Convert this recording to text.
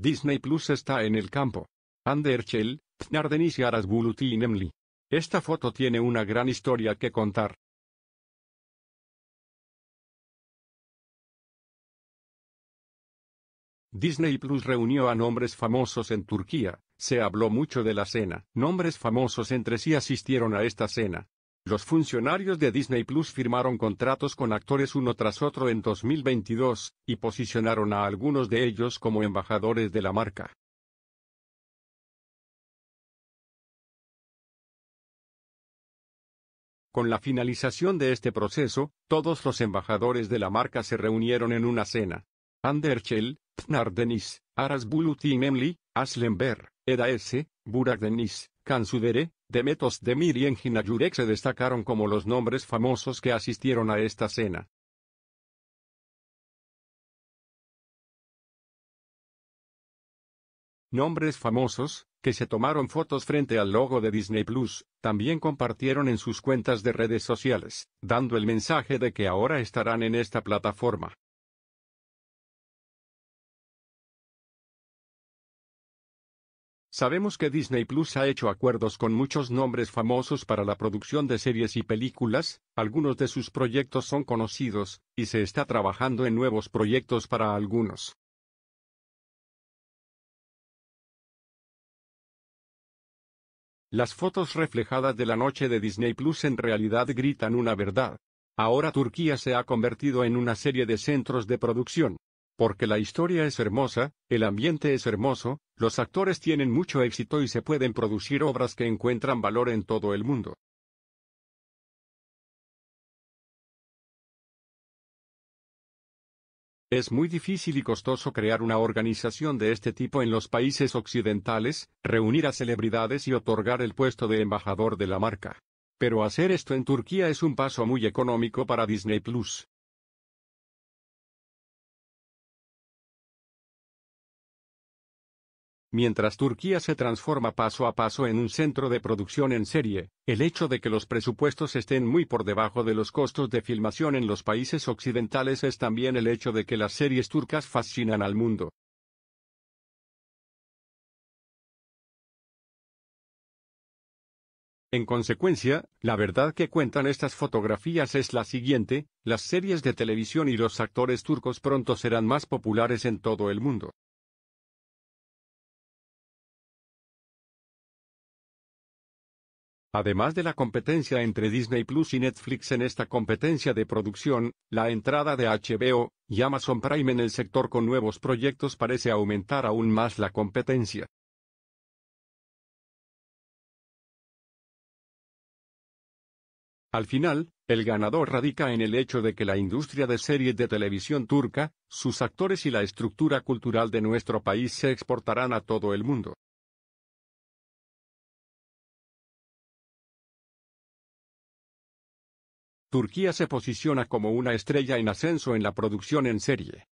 Disney Plus está en el campo. Anderchel, Tnardenis y Nemli. Esta foto tiene una gran historia que contar. Disney Plus reunió a nombres famosos en Turquía, se habló mucho de la cena, nombres famosos entre sí asistieron a esta cena, los funcionarios de Disney Plus firmaron contratos con actores uno tras otro en 2022, y posicionaron a algunos de ellos como embajadores de la marca. Con la finalización de este proceso, todos los embajadores de la marca se reunieron en una cena. Anderchel, Denis, Aras Bulut Eda Burak Denis, Kansudere, Demetos Demir y en Ayurek se destacaron como los nombres famosos que asistieron a esta cena. Nombres famosos, que se tomaron fotos frente al logo de Disney Plus, también compartieron en sus cuentas de redes sociales, dando el mensaje de que ahora estarán en esta plataforma. Sabemos que Disney Plus ha hecho acuerdos con muchos nombres famosos para la producción de series y películas, algunos de sus proyectos son conocidos, y se está trabajando en nuevos proyectos para algunos. Las fotos reflejadas de la noche de Disney Plus en realidad gritan una verdad. Ahora Turquía se ha convertido en una serie de centros de producción. Porque la historia es hermosa, el ambiente es hermoso, los actores tienen mucho éxito y se pueden producir obras que encuentran valor en todo el mundo. Es muy difícil y costoso crear una organización de este tipo en los países occidentales, reunir a celebridades y otorgar el puesto de embajador de la marca. Pero hacer esto en Turquía es un paso muy económico para Disney Plus. Mientras Turquía se transforma paso a paso en un centro de producción en serie, el hecho de que los presupuestos estén muy por debajo de los costos de filmación en los países occidentales es también el hecho de que las series turcas fascinan al mundo. En consecuencia, la verdad que cuentan estas fotografías es la siguiente, las series de televisión y los actores turcos pronto serán más populares en todo el mundo. Además de la competencia entre Disney Plus y Netflix en esta competencia de producción, la entrada de HBO y Amazon Prime en el sector con nuevos proyectos parece aumentar aún más la competencia. Al final, el ganador radica en el hecho de que la industria de series de televisión turca, sus actores y la estructura cultural de nuestro país se exportarán a todo el mundo. Turquía se posiciona como una estrella en ascenso en la producción en serie.